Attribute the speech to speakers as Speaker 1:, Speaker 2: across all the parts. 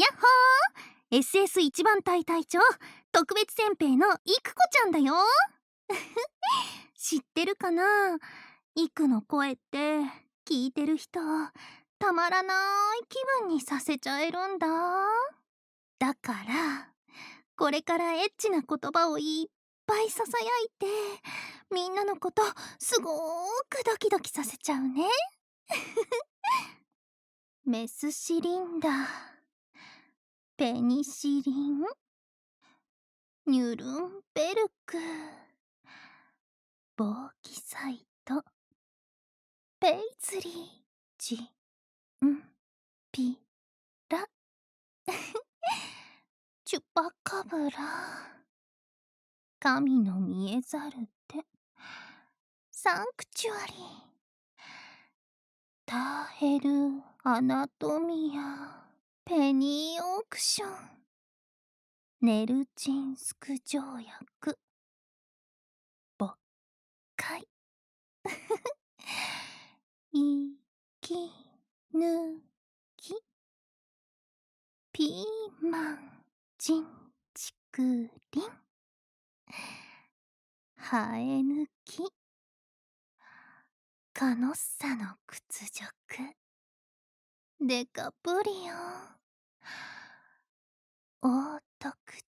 Speaker 1: やっほー s s 一番隊隊長、特別先兵のいくこちゃんだよ 知ってるかないくの声って、聞いてる人、たまらない気分にさせちゃえるんだ。だから、これからエッチな言葉をいっぱいささやいて、みんなのことすごーくドキドキさせちゃうね。メスシリンダー。
Speaker 2: ペニシリンニュルンベルク防キサイトペイズリージンピラ チュパカブラ神の見えざる手サンクチュアリーターヘルアナトミアペニーオークション。ネルチンスク条約。勃開。いきぬき。ピーマンちんちくりん。生え抜き。カノッサの屈辱。デカプリオ。ン。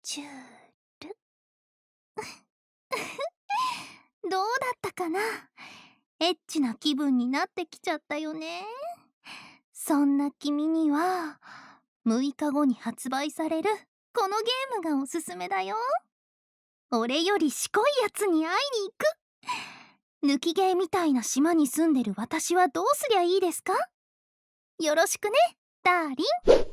Speaker 2: ジュール
Speaker 1: どうだったかなエッチな気分になってきちゃったよねそんな君には6日後に発売されるこのゲームがおすすめだよ俺よりしこいやつに会いに行く抜き毛みたいな島に住んでる私はどうすりゃいいですかよろしくねダーリン